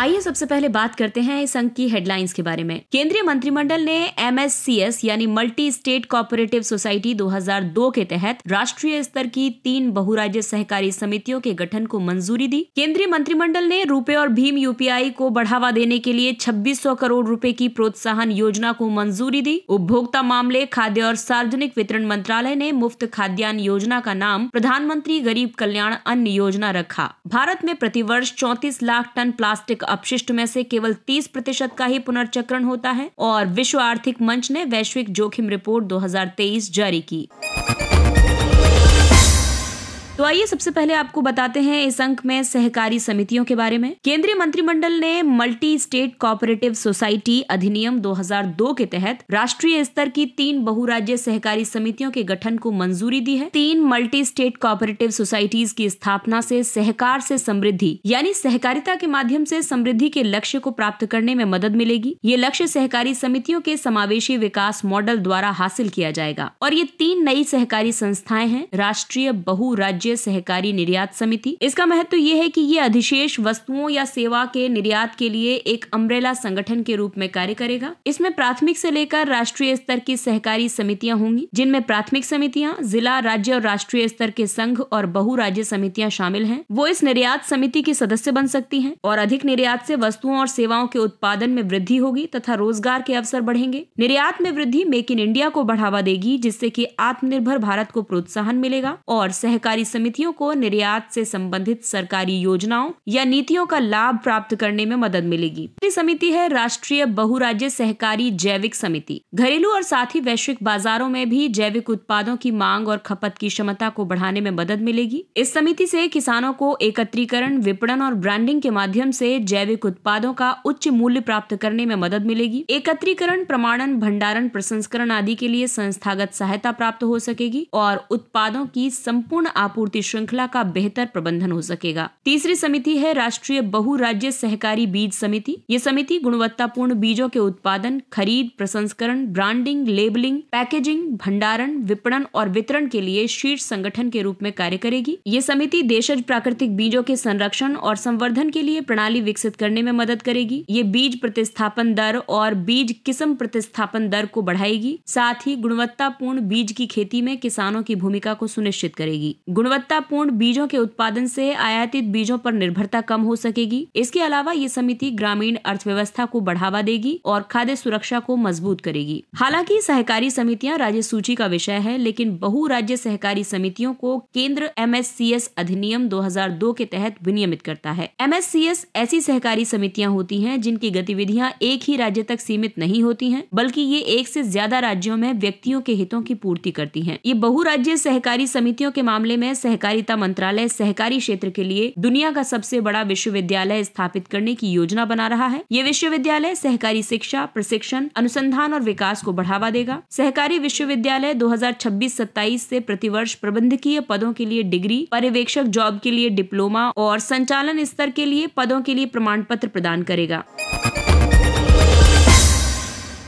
आइए सबसे पहले बात करते हैं इस अंक की हेडलाइंस के बारे में केंद्रीय मंत्रिमंडल ने एम यानी मल्टी स्टेट कोऑपरेटिव सोसाइटी 2002 के तहत राष्ट्रीय स्तर की तीन बहुराज्य सहकारी समितियों के गठन को मंजूरी दी केंद्रीय मंत्रिमंडल ने रुपए और भीम यू को बढ़ावा देने के लिए छब्बीस करोड़ रूपए की प्रोत्साहन योजना को मंजूरी दी उपभोक्ता मामले खाद्य और सार्वजनिक वितरण मंत्रालय ने मुफ्त खाद्यान्न योजना का नाम प्रधानमंत्री गरीब कल्याण अन्न योजना रखा भारत में प्रतिवर्ष चौतीस लाख टन प्लास्टिक अपशिष्ट में से केवल 30 प्रतिशत का ही पुनर्चक्रण होता है और विश्व आर्थिक मंच ने वैश्विक जोखिम रिपोर्ट 2023 जारी की तो आइए सबसे पहले आपको बताते हैं इस अंक में सहकारी समितियों के बारे में केंद्रीय मंत्रिमंडल ने मल्टी स्टेट कोऑपरेटिव सोसाइटी अधिनियम 2002 के तहत राष्ट्रीय स्तर की तीन बहुराज्य सहकारी समितियों के गठन को मंजूरी दी है तीन मल्टी स्टेट कोऑपरेटिव सोसाइटीज की स्थापना से सहकार से समृद्धि यानी सहकारिता के माध्यम से समृद्धि के लक्ष्य को प्राप्त करने में मदद मिलेगी ये लक्ष्य सहकारी समितियों के समावेशी विकास मॉडल द्वारा हासिल किया जाएगा और ये तीन नई सहकारी संस्थाएं हैं राष्ट्रीय बहुराज्य राज्य सहकारी निर्यात समिति इसका महत्व तो ये है कि ये अधिशेष वस्तुओं या सेवा के निर्यात के लिए एक अम्ब्रेला संगठन के रूप में कार्य करेगा इसमें प्राथमिक से लेकर राष्ट्रीय स्तर की सहकारी समितियां होंगी जिनमें प्राथमिक समितियां जिला राज्य और राष्ट्रीय स्तर के संघ और बहु राज्य समितियां शामिल हैं वो इस निर्यात समिति की सदस्य बन सकती हैं और अधिक निर्यात से वस्तुओं और सेवाओं के उत्पादन में वृद्धि होगी तथा रोजगार के अवसर बढ़ेंगे निर्यात में वृद्धि मेक इन इंडिया को बढ़ावा देगी जिससे की आत्मनिर्भर भारत को प्रोत्साहन मिलेगा और सहकारी समितियों को निर्यात से संबंधित सरकारी योजनाओं या नीतियों का लाभ प्राप्त करने में मदद मिलेगी समिति है राष्ट्रीय बहुराज्य सहकारी जैविक समिति घरेलू और साथ ही वैश्विक बाजारों में भी जैविक उत्पादों की मांग और खपत की क्षमता को बढ़ाने में मदद मिलेगी इस समिति से किसानों को एकत्रीकरण विपणन और ब्रांडिंग के माध्यम से जैविक उत्पादों का उच्च मूल्य प्राप्त करने में मदद मिलेगी एकत्रीकरण प्रमाणन भंडारण प्रसंस्करण आदि के लिए संस्थागत सहायता प्राप्त हो सकेगी और उत्पादों की संपूर्ण आपूर्ति आपूर्ति श्रृंखला का बेहतर प्रबंधन हो सकेगा तीसरी समिति है राष्ट्रीय बहु राज्य सहकारी बीज समिति ये समिति गुणवत्तापूर्ण बीजों के उत्पादन खरीद प्रसंस्करण ब्रांडिंग लेबलिंग पैकेजिंग भंडारण विपणन और वितरण के लिए शीर्ष संगठन के रूप में कार्य करेगी ये समिति देशज प्राकृतिक बीजों के संरक्षण और संवर्धन के लिए प्रणाली विकसित करने में मदद करेगी ये बीज प्रतिस्थापन दर और बीज किस्म प्रतिस्थापन दर को बढ़ाएगी साथ ही गुणवत्तापूर्ण बीज की खेती में किसानों की भूमिका को सुनिश्चित करेगी गुणवत्ता गुणवत्तापूर्ण बीजों के उत्पादन से आयातित बीजों पर निर्भरता कम हो सकेगी इसके अलावा ये समिति ग्रामीण अर्थव्यवस्था को बढ़ावा देगी और खाद्य सुरक्षा को मजबूत करेगी हालांकि सहकारी समितियां राज्य सूची का विषय है लेकिन बहु राज्य सहकारी समितियों को केंद्र एम अधिनियम दो के तहत विनियमित करता है एम ऐसी सहकारी समितियाँ होती है जिनकी गतिविधियाँ एक ही राज्य तक सीमित नहीं होती है बल्कि ये एक ऐसी ज्यादा राज्यों में व्यक्तियों के हितों की पूर्ति करती है ये बहु राज्य सहकारी समितियों के मामले में सहकारिता मंत्रालय सहकारी क्षेत्र के लिए दुनिया का सबसे बड़ा विश्वविद्यालय स्थापित करने की योजना बना रहा है ये विश्वविद्यालय सहकारी शिक्षा प्रशिक्षण अनुसंधान और विकास को बढ़ावा देगा सहकारी विश्वविद्यालय 2026-27 से प्रतिवर्ष प्रबंधकीय पदों के लिए डिग्री पर्यवेक्षक जॉब के लिए डिप्लोमा और संचालन स्तर के लिए पदों के लिए प्रमाण पत्र प्रदान करेगा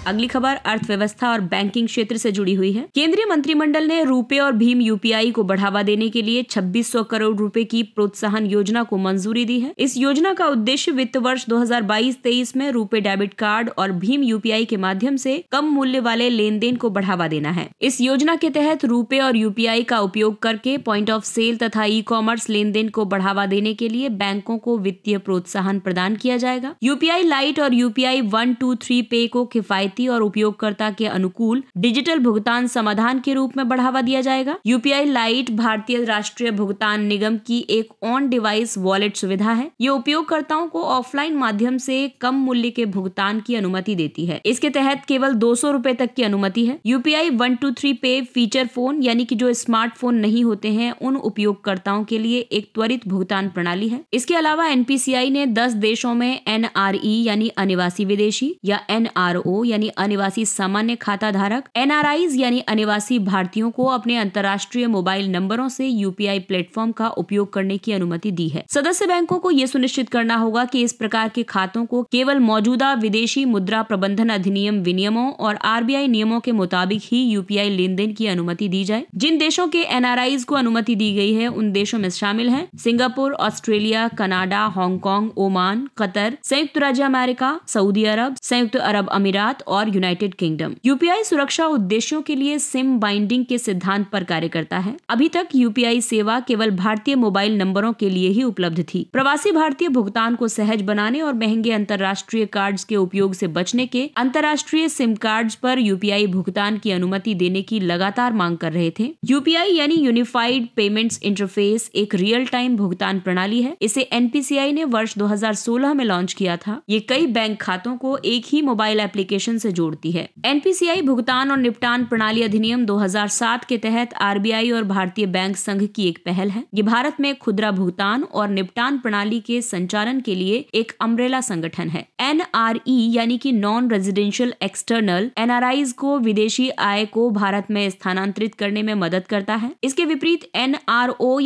अगली खबर अर्थव्यवस्था और बैंकिंग क्षेत्र से जुड़ी हुई है केंद्रीय मंत्रिमंडल ने रूपे और भीम यूपीआई को बढ़ावा देने के लिए 2600 करोड़ रुपए की प्रोत्साहन योजना को मंजूरी दी है इस योजना का उद्देश्य वित्त वर्ष 2022-23 में रूपे डेबिट कार्ड और भीम यूपीआई के माध्यम से कम मूल्य वाले लेन देन को बढ़ावा देना है इस योजना के तहत रूपे और यूपीआई का उपयोग करके पॉइंट ऑफ सेल तथा ई कॉमर्स लेन देन को बढ़ावा देने के लिए बैंकों को वित्तीय प्रोत्साहन प्रदान किया जाएगा यूपीआई लाइट और UPI one two three pay को किफायती किफायती और उपयोगकर्ता के अनुकूल डिजिटल भुगतान समाधान के रूप में बढ़ावा दिया जाएगा यूपीआई लाइट भारतीय राष्ट्रीय भुगतान निगम की एक ऑन डिवाइस वॉलेट सुविधा है ये उपयोगकर्ताओं को ऑफलाइन माध्यम से कम मूल्य के भुगतान की अनुमति देती है इसके तहत केवल दो सौ तक की अनुमति है UPI one two three pay feature phone यानी कि जो स्मार्टफोन नहीं होते हैं उन उपयोगकर्ताओं के लिए एक त्वरित भुगतान प्रणाली है इसके अलावा एनपीसीआई ने दस देशों में एनआरई यानी अनिवासी विदेशी या एनआरओ यानी यानी अनिवासी सामान्य खाता धारक एनआरआईज यानी अनिवासी भारतीयों को अपने अंतर्राष्ट्रीय मोबाइल नंबरों से यूपीआई प्लेटफॉर्म का उपयोग करने की अनुमति दी है सदस्य बैंकों को यह सुनिश्चित करना होगा कि इस प्रकार के खातों को केवल मौजूदा विदेशी मुद्रा प्रबंधन अधिनियम विनियमों और आरबीआई नियमों के मुताबिक ही यूपीआई लेन देन की अनुमति दी जाए जिन देशों के एनआरआईज को अनुमति दी गई है उन देशों में शामिल है Singapore Australia Canada Hong Kong Oman Qatar संयुक्त राज्य अमेरिका सऊदी अरब संयुक्त अरब अमीरात और और यूनाइटेड किंगडम यूपीआई सुरक्षा उद्देश्यों के लिए सिम बाइंडिंग के सिद्धांत पर कार्य करता है अभी तक यूपीआई सेवा केवल भारतीय मोबाइल नंबरों के लिए ही उपलब्ध थी प्रवासी भारतीय भुगतान को सहज बनाने और महंगे अंतर्राष्ट्रीय कार्ड के उपयोग से बचने के अंतर्राष्ट्रीय सिम कार्ड पर यूपीआई भुगतान की अनुमति देने की लगातार मांग कर रहे थे यूपीआई यानी यूनिफाइड पेमेंट इंटरफेस एक रियल टाइम भुगतान प्रणाली है इसे एनपीसीआई ने वर्ष 2016 में लॉन्च किया था ये कई बैंक खातों को एक ही मोबाइल एप्लीकेशन से जोड़ती है एनपीसीआई भुगतान और निपटान प्रणाली अधिनियम 2007 के तहत आरबीआई और भारतीय बैंक संघ की एक पहल है ये भारत में खुदरा भुगतान और निपटान प्रणाली के संचालन के लिए एक अम्ब्रेला संगठन है एन यानी की नॉन रेजिडेंशियल एक्सटर्नल एन को विदेशी आय को भारत में स्थानांतरित करने में मदद करता है इसके विपरीत एन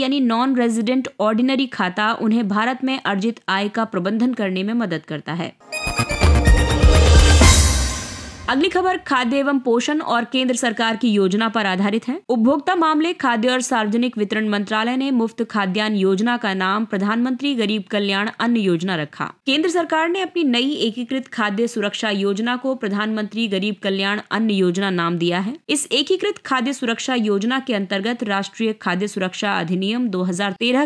यानी नॉन रेजिडेंट ऑर्डिनरी खाता उन्हें भारत में अर्जित आय का प्रबंधन करने में मदद करता है अगली खबर खाद्य एवं पोषण और केंद्र सरकार की योजना पर आधारित है उपभोक्ता मामले खाद्य और सार्वजनिक वितरण मंत्रालय ने मुफ्त खाद्यान्न योजना का नाम प्रधानमंत्री गरीब कल्याण अन्न योजना रखा केंद्र सरकार ने अपनी नई एकीकृत खाद्य सुरक्षा योजना को प्रधानमंत्री गरीब कल्याण अन्न योजना नाम दिया है इस एकीकृत खाद्य सुरक्षा योजना के अंतर्गत राष्ट्रीय खाद्य सुरक्षा अधिनियम दो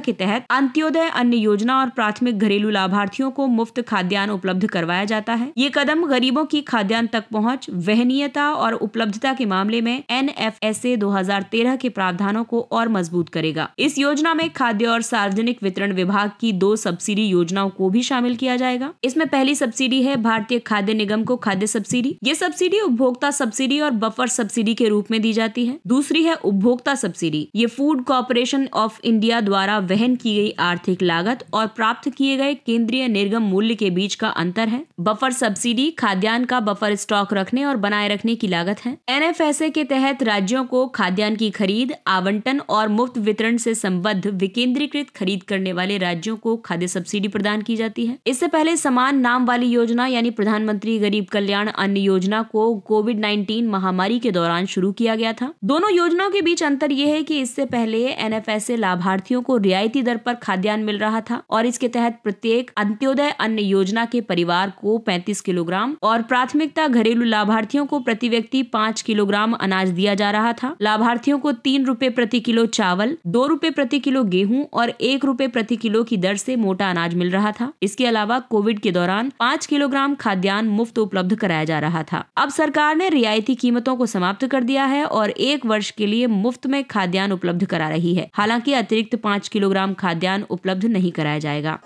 के तहत अंत्योदय अन्न योजना और प्राथमिक घरेलू लाभार्थियों को मुफ्त खाद्यान्न उपलब्ध करवाया जाता है ये कदम गरीबों की खाद्यान्न तक पहुँच पाँच वहनीयता और उपलब्धता के मामले में एन एफ एस ए दो हजार तेरह के प्रावधानों को और मजबूत करेगा इस योजना में खाद्य और सार्वजनिक वितरण विभाग की दो सब्सिडी योजनाओं को भी शामिल किया जाएगा इसमें पहली सब्सिडी है भारतीय खाद्य निगम को खाद्य सब्सिडी ये सब्सिडी उपभोक्ता सब्सिडी और बफर सब्सिडी के रूप में दी जाती है दूसरी है उपभोक्ता सब्सिडी ये फूड कॉरपोरेशन ऑफ इंडिया द्वारा वहन की गई आर्थिक लागत और प्राप्त किए गए केंद्रीय निर्गम मूल्य के बीच का अंतर है बफर सब्सिडी खाद्यान्न का बफर स्टॉक रख रखने और बनाए रखने की लागत है एन के तहत राज्यों को खाद्यान्न की खरीद आवंटन और मुफ्त वितरण से संबद्ध विकेंद्रीकृत खरीद करने वाले राज्यों को खाद्य सब्सिडी प्रदान की जाती है इससे पहले समान नाम वाली योजना यानी प्रधानमंत्री गरीब कल्याण अन्न योजना को कोविड नाइन्टीन महामारी के दौरान शुरू किया गया था दोनों योजनाओं के बीच अंतर यह है की इससे पहले एन लाभार्थियों को रियायती दर पर खाद्यान्न मिल रहा था और इसके तहत प्रत्येक अंत्योदय अन्न योजना के परिवार को पैंतीस किलोग्राम और प्राथमिकता घरेलू लाभार्थियों को प्रति व्यक्ति पाँच किलोग्राम अनाज दिया जा रहा था लाभार्थियों को तीन रूपए प्रति किलो चावल दो रूपए प्रति किलो गेहूँ और एक रूपए प्रति किलो की दर से मोटा अनाज मिल रहा था इसके अलावा कोविड के दौरान पाँच किलोग्राम खाद्यान्न मुफ्त उपलब्ध कराया जा रहा था अब सरकार ने रियायती कीमतों को समाप्त कर दिया है और एक वर्ष के लिए मुफ्त में खाद्यान्न उपलब्ध करा रही है हालांकि अतिरिक्त पाँच किलोग्राम खाद्यान्न उपलब्ध नहीं कराया जाएगा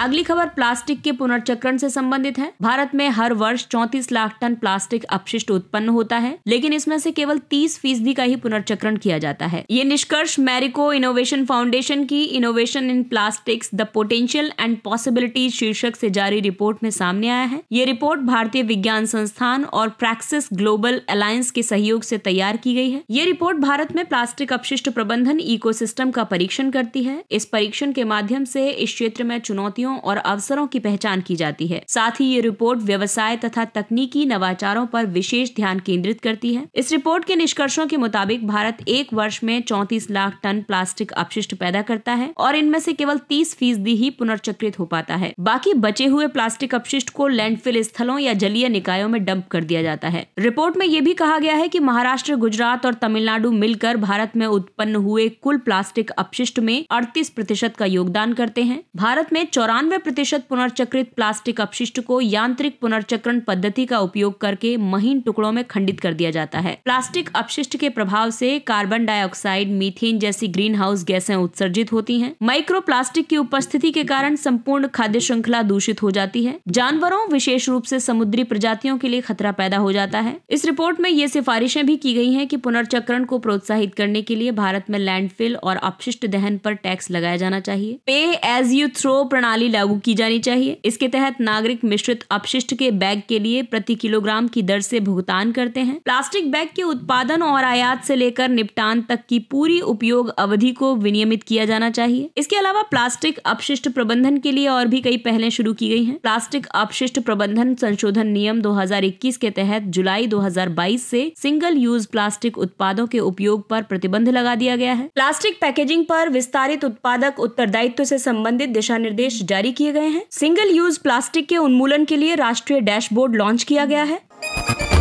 अगली खबर प्लास्टिक के पुनर्चक्रण से संबंधित है भारत में हर वर्ष चौतीस लाख टन प्लास्टिक अपशिष्ट उत्पन्न होता है लेकिन इसमें से केवल तीस फीसदी का ही पुनर्चक्रण किया जाता है ये निष्कर्ष मैरिको इनोवेशन फाउंडेशन की innovation in plastics the potential and possibility शीर्षक से जारी रिपोर्ट में सामने आया है ये रिपोर्ट भारतीय विज्ञान संस्थान और प्रैक्सिस ग्लोबल अलायंस के सहयोग से तैयार की गई है ये रिपोर्ट भारत में प्लास्टिक अपशिष्ट प्रबंधन इकोसिस्टम का परीक्षण करती है इस परीक्षण के माध्यम से इस क्षेत्र में चुनौतियों चुनौतियों और अवसरों की पहचान की जाती है साथ ही ये रिपोर्ट व्यवसाय तथा तकनीकी नवाचारों पर विशेष ध्यान केंद्रित करती है इस रिपोर्ट के निष्कर्षों के मुताबिक भारत एक वर्ष में चौंतीस लाख टन प्लास्टिक अपशिष्ट पैदा करता है और इनमें से केवल तीस फीसदी ही पुनर्चक्रित हो पाता है बाकी बचे हुए प्लास्टिक अपशिष्ट को लैंडफिल स्थलों या जलीय निकायों में डंप कर दिया जाता है रिपोर्ट में ये भी कहा गया है कि महाराष्ट्र गुजरात और तमिलनाडु मिलकर भारत में उत्पन्न हुए कुल प्लास्टिक अपशिष्ट में अड़तीस प्रतिशत का योगदान करते हैं भारत में चौरा चौरानवे प्रतिशत पुनर्चक्रित प्लास्टिक अपशिष्ट को यांत्रिक पुनर्चक्रण पद्धति का उपयोग करके महीन टुकड़ों में खंडित कर दिया जाता है प्लास्टिक अपशिष्ट के प्रभाव से कार्बन डाइऑक्साइड मीथेन जैसी ग्रीन हाउस गैसें उत्सर्जित होती हैं माइक्रो प्लास्टिक की उपस्थिति के कारण संपूर्ण खाद्य श्रृंखला दूषित हो जाती है जानवरों विशेष रूप से समुद्री प्रजातियों के लिए खतरा पैदा हो जाता है इस रिपोर्ट में ये सिफारिशें भी की गई है की पुनर्चक्रण को प्रोत्साहित करने के लिए भारत में लैंडफिल और अपशिष्ट दहन पर टैक्स लगाया जाना चाहिए पे एज यू थ्रो प्रणाली प्रणाली लागू की जानी चाहिए इसके तहत नागरिक मिश्रित अपशिष्ट के बैग के लिए प्रति किलोग्राम की दर से भुगतान करते हैं प्लास्टिक बैग के उत्पादन और आयात से लेकर निपटान तक की पूरी उपयोग अवधि को विनियमित किया जाना चाहिए इसके अलावा प्लास्टिक अपशिष्ट प्रबंधन के लिए और भी कई पहले शुरू की गई हैं प्लास्टिक अपशिष्ट प्रबंधन संशोधन नियम 2021 के तहत जुलाई 2022 से सिंगल यूज प्लास्टिक उत्पादों के उपयोग पर प्रतिबंध लगा दिया गया है प्लास्टिक पैकेजिंग पर विस्तारित उत्पादक उत्तरदायित्व से संबंधित दिशा निर्देश जारी किए गए हैं सिंगल यूज प्लास्टिक के उन्मूलन के लिए राष्ट्रीय डैशबोर्ड लॉन्च किया गया है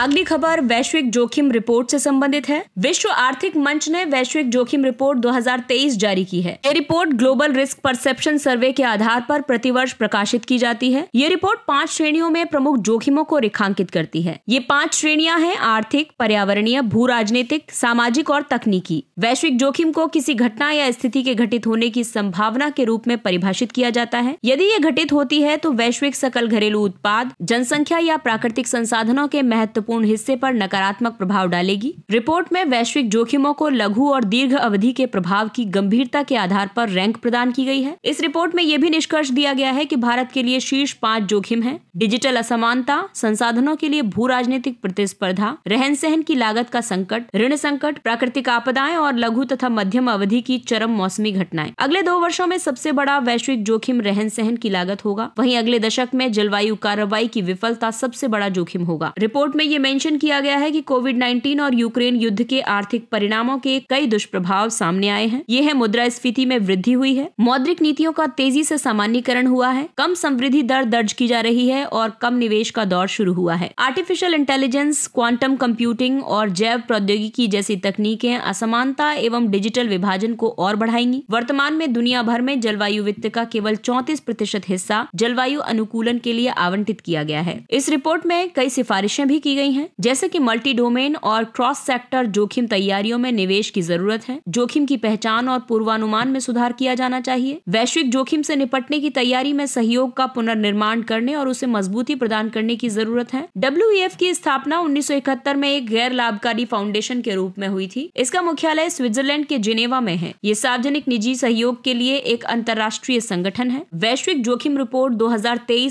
अगली खबर वैश्विक जोखिम रिपोर्ट से संबंधित है विश्व आर्थिक मंच ने वैश्विक जोखिम रिपोर्ट 2023 जारी की है ये report global risk perception survey के आधार पर प्रतिवर्ष प्रकाशित की जाती है ये रिपोर्ट पांच श्रेणियों में प्रमुख जोखिमों को रेखांकित करती है ये पांच श्रेणियां हैं आर्थिक पर्यावरणीय भू राजनीतिक सामाजिक और तकनीकी वैश्विक जोखिम को किसी घटना या स्थिति के घटित होने की संभावना के रूप में परिभाषित किया जाता है यदि ये घटित होती है तो वैश्विक सकल घरेलू उत्पाद जनसंख्या या प्राकृतिक संसाधनों के महत्व महत्वपूर्ण हिस्से पर नकारात्मक प्रभाव डालेगी रिपोर्ट में वैश्विक जोखिमों को लघु और दीर्घ अवधि के प्रभाव की गंभीरता के आधार पर रैंक प्रदान की गई है इस रिपोर्ट में यह भी निष्कर्ष दिया गया है कि भारत के लिए शीर्ष पांच जोखिम है डिजिटल असमानता संसाधनों के लिए भू राजनीतिक प्रतिस्पर्धा रहन सहन की लागत का संकट ऋण संकट प्राकृतिक आपदाएं और लघु तथा मध्यम अवधि की चरम मौसमी घटनाएं अगले दो वर्षों में सबसे बड़ा वैश्विक जोखिम रहन सहन की लागत होगा वहीं अगले दशक में जलवायु कार्रवाई की विफलता सबसे बड़ा जोखिम होगा रिपोर्ट में ये मेंशन किया गया है कि कोविड 19 और यूक्रेन युद्ध के आर्थिक परिणामों के कई दुष्प्रभाव सामने आए हैं ये है स्फीति में वृद्धि हुई है मौद्रिक नीतियों का तेजी से सामान्यकरण हुआ है कम समृद्धि दर दर्ज की जा रही है और कम निवेश का दौर शुरू हुआ है आर्टिफिशियल इंटेलिजेंस क्वांटम कंप्यूटिंग और जैव प्रौद्योगिकी जैसी तकनीकें असमानता एवं डिजिटल विभाजन को और बढ़ाएंगी वर्तमान में दुनिया भर में जलवायु वित्त का केवल चौंतीस प्रतिशत हिस्सा जलवायु अनुकूलन के लिए आवंटित किया गया है इस रिपोर्ट में कई सिफारिशें भी की गई गई हैं जैसे कि मल्टी डोमेन और क्रॉस सेक्टर जोखिम तैयारियों में निवेश की जरूरत है जोखिम की पहचान और पूर्वानुमान में सुधार किया जाना चाहिए वैश्विक जोखिम से निपटने की तैयारी में सहयोग का पुनर्निर्माण करने और उसे मजबूती प्रदान करने की जरूरत है डब्ल्यू e की स्थापना उन्नीस में एक गैर लाभकारी फाउंडेशन के रूप में हुई थी इसका मुख्यालय स्विट्जरलैंड के जिनेवा में है ये सार्वजनिक निजी सहयोग के लिए एक अंतर्राष्ट्रीय संगठन है वैश्विक जोखिम रिपोर्ट दो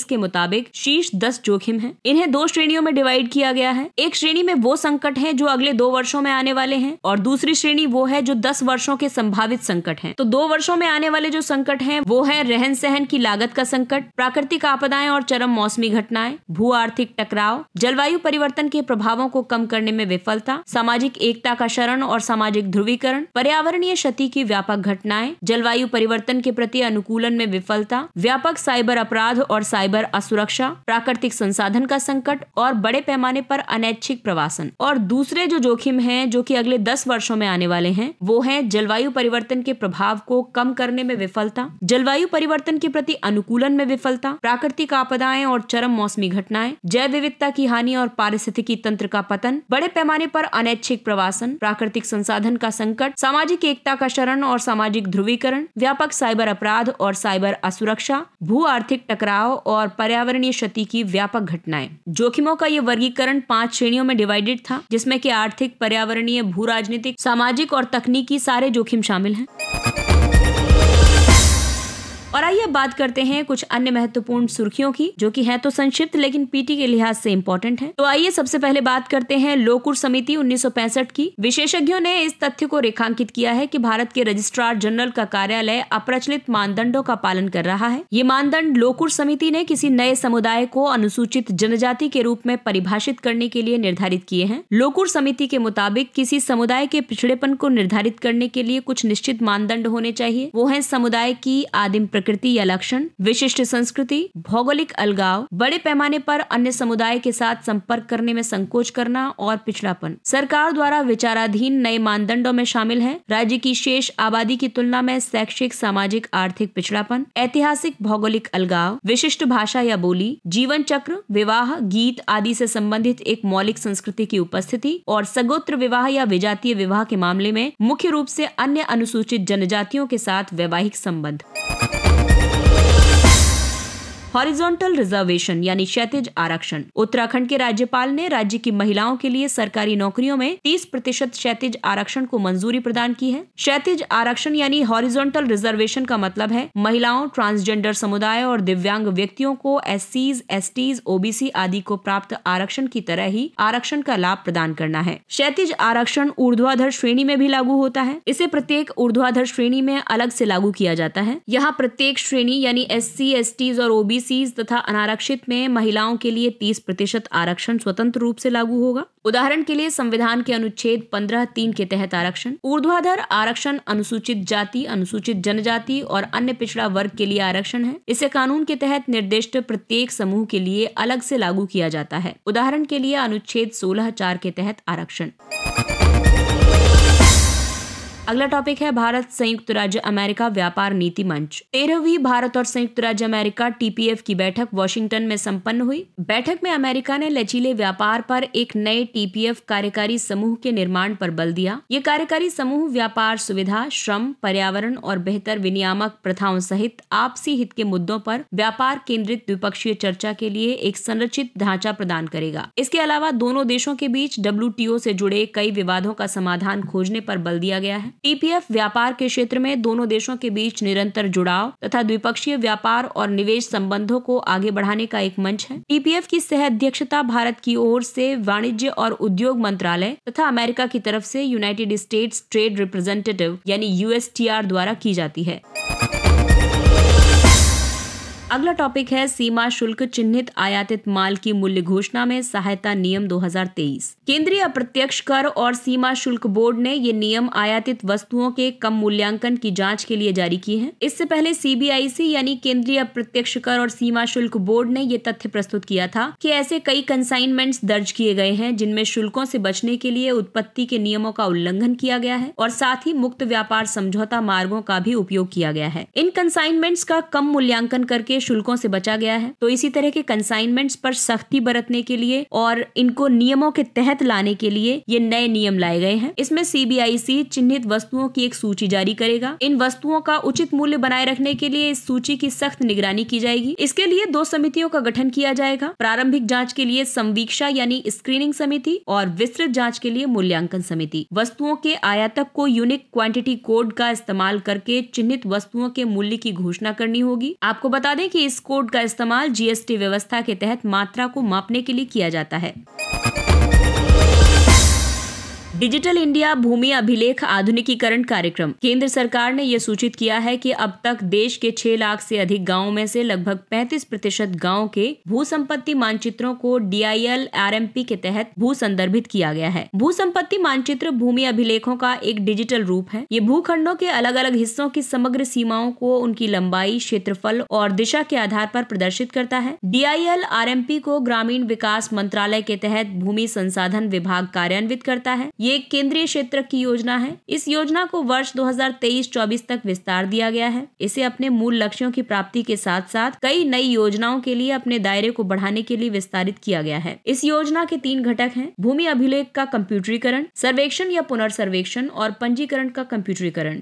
के मुताबिक शीर्ष दस जोखिम है इन्हें दो श्रेणियों में डिवाइड किया गया गया है एक श्रेणी में वो संकट है जो अगले दो वर्षो में आने वाले हैं और दूसरी श्रेणी वो है जो दस वर्षो के संभावित संकट है तो दो वर्षो में आने वाले जो संकट है वो है रहन सहन की लागत का संकट प्राकृतिक आपदाएं और चरम मौसमी घटनाएं भू आर्थिक टकराव जलवायु परिवर्तन के प्रभावों को कम करने में विफलता सामाजिक एकता का शरण और सामाजिक ध्रुवीकरण पर्यावरणीय क्षति की व्यापक घटनाएं जलवायु परिवर्तन के प्रति अनुकूलन में विफलता व्यापक साइबर अपराध और साइबर असुरक्षा प्राकृतिक संसाधन का संकट और बड़े पैमाने पर पर अनैच्छिक प्रवासन और दूसरे जो जोखिम है जो की अगले दस वर्षो में आने वाले हैं वो है जलवायु परिवर्तन के प्रभाव को कम करने में विफलता जलवायु परिवर्तन के प्रति अनुकूलन में विफलता प्राकृतिक आपदाएं और चरम मौसमी घटनाएं जैव विविधता की हानि और पारिस्थितिकी तंत्र का पतन बड़े पैमाने पर अनैच्छिक प्रवासन प्राकृतिक संसाधन का संकट सामाजिक एकता का शरण और सामाजिक ध्रुवीकरण व्यापक साइबर अपराध और साइबर असुरक्षा भू आर्थिक टकराव और पर्यावरणीय क्षति की व्यापक घटनाएं जोखिमों का ये वर्गीकरण पांच श्रेणियों में डिवाइडेड था जिसमें की आर्थिक पर्यावरणीय भू राजनीतिक सामाजिक और तकनीकी सारे जोखिम शामिल हैं और आइए बात करते हैं कुछ अन्य महत्वपूर्ण सुर्खियों की जो की है तो संक्षिप्त लेकिन पीटी के लिहाज से इम्पोर्टेंट है तो आइए सबसे पहले बात करते हैं लोकुर समिति उन्नीस की विशेषज्ञों ने इस तथ्य को रेखांकित किया है की भारत के रजिस्ट्रार जनरल का कार्यालय अप्रचलित मानदंडों का पालन कर रहा है ये मानदंड लोकुर समिति ने किसी नए समुदाय को अनुसूचित जनजाति के रूप में परिभाषित करने के लिए निर्धारित किए हैं लोकुर समिति के मुताबिक किसी समुदाय के पिछड़ेपन को निर्धारित करने के लिए कुछ निश्चित मानदंड होने चाहिए वो है समुदाय की आदिम प्रक्रिया प्रकृति या लक्षण विशिष्ट संस्कृति भौगोलिक अलगाव बड़े पैमाने पर अन्य समुदाय के साथ संपर्क करने में संकोच करना और पिछड़ापन सरकार द्वारा विचाराधीन नए मानदंडों में शामिल है राज्य की शेष आबादी की तुलना में शैक्षिक सामाजिक आर्थिक पिछड़ापन ऐतिहासिक भौगोलिक अलगाव विशिष्ट भाषा या बोली जीवन चक्र विवाह गीत आदि से संबंधित एक मौलिक संस्कृति की उपस्थिति और सगोत्र विवाह या विजातीय विवाह के मामले में मुख्य रूप से अन्य अनुसूचित जनजातियों के साथ वैवाहिक संबंध हॉरिजॉन्टल रिजर्वेशन यानी क्षैतिज आरक्षण उत्तराखंड के राज्यपाल ने राज्य की महिलाओं के लिए सरकारी नौकरियों में तीस प्रतिशत क्षैतिज आरक्षण को मंजूरी प्रदान की है क्षैतिज आरक्षण यानी हॉरिजॉन्टल रिजर्वेशन का मतलब है महिलाओं ट्रांसजेंडर समुदाय और दिव्यांग व्यक्तियों को S Cs S Ts OBC आदि को प्राप्त आरक्षण की तरह ही आरक्षण का लाभ प्रदान करना है क्षैतिज आरक्षण ऊर्ध्वाधर श्रेणी में भी लागू होता है इसे प्रत्येक ऊर्ध्वाधर श्रेणी में अलग से लागू किया जाता है यहाँ प्रत्येक श्रेणी यानी एस सी एस टीज और ओबीसी ओबीसी तथा अनारक्षित में महिलाओं के लिए 30 प्रतिशत आरक्षण स्वतंत्र रूप से लागू होगा उदाहरण के लिए संविधान के अनुच्छेद पंद्रह तीन के तहत आरक्षण ऊर्ध्वाधर आरक्षण अनुसूचित जाति अनुसूचित जनजाति और अन्य पिछड़ा वर्ग के लिए आरक्षण है इसे कानून के तहत निर्दिष्ट प्रत्येक समूह के लिए अलग से लागू किया जाता है उदाहरण के लिए अनुच्छेद सोलह चार के तहत आरक्षण अगला टॉपिक है भारत संयुक्त राज्य अमेरिका व्यापार नीति मंच तेरहवीं भारत और संयुक्त राज्य अमेरिका टीपीएफ की बैठक वॉशिंगटन में संपन्न हुई बैठक में अमेरिका ने लचीले व्यापार पर एक नए टीपीएफ कार्यकारी समूह के निर्माण पर बल दिया ये कार्यकारी समूह व्यापार सुविधा श्रम पर्यावरण और बेहतर विनियामक प्रथाओं सहित आपसी हित के मुद्दों पर व्यापार केंद्रित द्विपक्षीय चर्चा के लिए एक संरचित ढांचा प्रदान करेगा इसके अलावा दोनों देशों के बीच डब्ल्यू से जुड़े कई विवादों का समाधान खोजने पर बल दिया गया है टीपीएफ व्यापार के क्षेत्र में दोनों देशों के बीच निरंतर जुड़ाव तथा द्विपक्षीय व्यापार और निवेश संबंधों को आगे बढ़ाने का एक मंच है टीपीएफ की सह अध्यक्षता भारत की ओर से वाणिज्य और उद्योग मंत्रालय तथा अमेरिका की तरफ से यूनाइटेड स्टेट्स ट्रेड रिप्रेजेंटेटिव यानी यूएसटीआर द्वारा की जाती है अगला टॉपिक है सीमा शुल्क चिन्हित आयातित माल की मूल्य घोषणा में सहायता नियम 2023 केंद्रीय अप्रत्यक्ष कर और सीमा शुल्क बोर्ड ने ये नियम आयातित वस्तुओं के कम मूल्यांकन की जांच के लिए जारी किए हैं इससे पहले सीबीआईसी यानी केंद्रीय अप्रत्यक्ष कर और सीमा शुल्क बोर्ड ने ये तथ्य प्रस्तुत किया था कि ऐसे कई कंसाइनमेंट दर्ज किए गए हैं जिनमें शुल्कों से बचने के लिए उत्पत्ति के नियमों का उल्लंघन किया गया है और साथ ही मुक्त व्यापार समझौता मार्गों का भी उपयोग किया गया है इन कंसाइनमेंट्स का कम मूल्यांकन करके शुल्कों से बचा गया है तो इसी तरह के कंसाइनमेंट्स पर सख्ती बरतने के लिए और इनको नियमों के तहत लाने के लिए ये नए नियम लाए गए हैं इसमें सीबीआईसी चिन्हित वस्तुओं की एक सूची जारी करेगा इन वस्तुओं का उचित मूल्य बनाए रखने के लिए इस सूची की सख्त निगरानी की जाएगी इसके लिए दो समितियों का गठन किया जाएगा प्रारंभिक जाँच के लिए संवीक्षा यानी स्क्रीनिंग समिति और विस्तृत जाँच के लिए मूल्यांकन समिति वस्तुओं के आयातक को यूनिक क्वांटिटी कोड का इस्तेमाल करके चिन्हित वस्तुओं के मूल्य की घोषणा करनी होगी आपको बता दें कि इस कोड का इस्तेमाल जीएसटी व्यवस्था के तहत मात्रा को मापने के लिए किया जाता है डिजिटल इंडिया भूमि अभिलेख आधुनिकीकरण कार्यक्रम केंद्र सरकार ने यह सूचित किया है कि अब तक देश के 6 लाख से अधिक गाँव में से लगभग 35 प्रतिशत गाँव के भू संपत्ति मानचित्रों को डीआईएल आरएमपी के तहत भू संदर्भित किया गया है भू संपत्ति मानचित्र भूमि अभिलेखों का एक डिजिटल रूप है ये भूखंडों के अलग अलग हिस्सों की समग्र सीमाओं को उनकी लंबाई क्षेत्रफल और दिशा के आधार पर प्रदर्शित करता है डीआईएल आरएमपी को ग्रामीण विकास मंत्रालय के तहत भूमि संसाधन विभाग कार्यान्वित करता है ये केंद्रीय क्षेत्र की योजना है इस योजना को वर्ष 2023-24 तक विस्तार दिया गया है इसे अपने मूल लक्ष्यों की प्राप्ति के साथ साथ कई नई योजनाओं के लिए अपने दायरे को बढ़ाने के लिए विस्तारित किया गया है इस योजना के तीन घटक हैं भूमि अभिलेख का कंप्यूटरीकरण सर्वेक्षण या पुनर्सर्वेक्षण और पंजीकरण का कंप्यूटरीकरण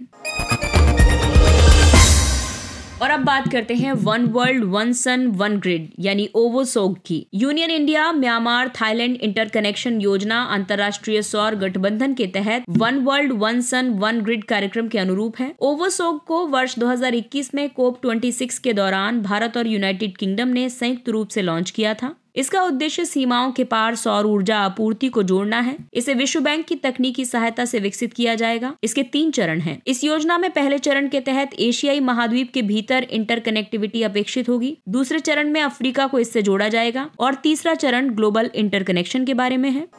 और अब बात करते हैं one world one sun one grid यानी ओवोसोग की union India Myanmar Thailand interconnection योजना अंतर्राष्ट्रीय सौर गठबंधन के तहत one world one sun one grid कार्यक्रम के अनुरूप है ओवोसोग को वर्ष 2021 में कोप 26 के दौरान भारत और यूनाइटेड किंगडम ने संयुक्त रूप से लॉन्च किया था इसका उद्देश्य सीमाओं के पार सौर ऊर्जा आपूर्ति को जोड़ना है इसे विश्व बैंक की तकनीकी सहायता से विकसित किया जाएगा इसके तीन चरण हैं। इस योजना में पहले चरण के तहत एशियाई महाद्वीप के भीतर इंटरकनेक्टिविटी अपेक्षित होगी दूसरे चरण में अफ्रीका को इससे जोड़ा जाएगा और तीसरा चरण ग्लोबल इंटरकनेक्शन के बारे में है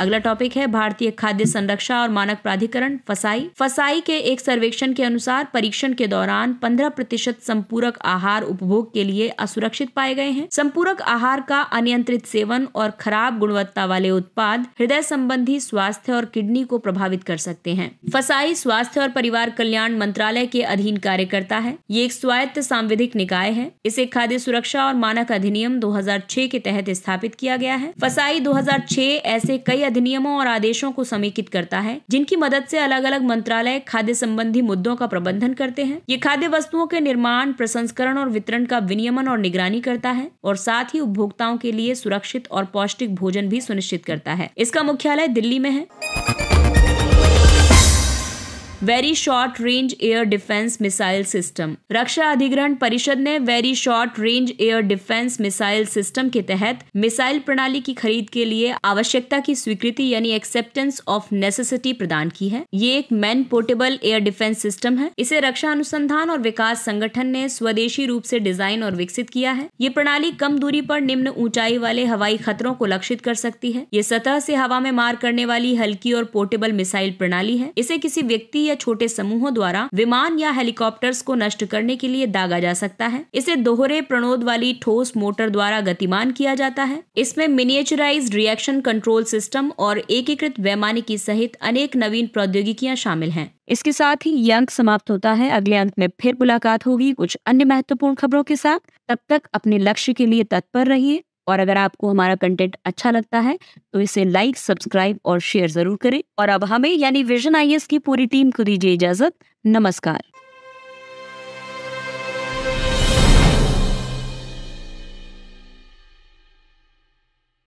अगला टॉपिक है भारतीय खाद्य संरक्षा और मानक प्राधिकरण फसाई फसाई के एक सर्वेक्षण के अनुसार परीक्षण के दौरान 15 प्रतिशत संपूरक आहार उपभोग के लिए असुरक्षित पाए गए हैं संपूरक आहार का अनियंत्रित सेवन और खराब गुणवत्ता वाले उत्पाद हृदय संबंधी स्वास्थ्य और किडनी को प्रभावित कर सकते हैं फसाई स्वास्थ्य और परिवार कल्याण मंत्रालय के अधीन कार्य करता है ये एक स्वायत्त सांविधिक निकाय है इसे खाद्य सुरक्षा और मानक अधिनियम दो के तहत स्थापित किया गया है फसाई दो ऐसे कई अधिनियमों और आदेशों को समेकित करता है जिनकी मदद से अलग अलग मंत्रालय खाद्य संबंधी मुद्दों का प्रबंधन करते हैं ये खाद्य वस्तुओं के निर्माण प्रसंस्करण और वितरण का विनियमन और निगरानी करता है और साथ ही उपभोक्ताओं के लिए सुरक्षित और पौष्टिक भोजन भी सुनिश्चित करता है इसका मुख्यालय दिल्ली में है very short range air defence missile system रक्षा अधिग्रहण परिषद ने very short range air defence missile system के तहत मिसाइल प्रणाली की खरीद के लिए आवश्यकता की स्वीकृति यानी एक्सेप्टेंस ऑफ नेसेसिटी प्रदान की है ये एक man portable air defence system है इसे रक्षा अनुसंधान और विकास संगठन ने स्वदेशी रूप से डिजाइन और विकसित किया है ये प्रणाली कम दूरी पर निम्न ऊंचाई वाले हवाई खतरों को लक्षित कर सकती है ये सतह से हवा में मार करने वाली हल्की और पोर्टेबल मिसाइल प्रणाली है इसे किसी व्यक्ति या या छोटे समूहों द्वारा विमान या हेलीकॉप्टर्स को नष्ट करने के लिए दागा जा सकता है इसे दोहरे प्रणोद वाली ठोस मोटर द्वारा गतिमान किया जाता है इसमें मिनिएचराइज रिएक्शन कंट्रोल सिस्टम और एकीकृत वैमानिकी सहित अनेक नवीन प्रौद्योगिकियां शामिल हैं इसके साथ ही ये अंक समाप्त होता है अगले अंक में फिर मुलाकात होगी कुछ अन्य महत्वपूर्ण खबरों के साथ तब तक अपने लक्ष्य के लिए तत्पर रहिए और अगर आपको हमारा कंटेंट अच्छा लगता है तो इसे लाइक सब्सक्राइब और शेयर जरूर करें और अब हमें यानी विजन आई की पूरी टीम को दीजिए इजाजत नमस्कार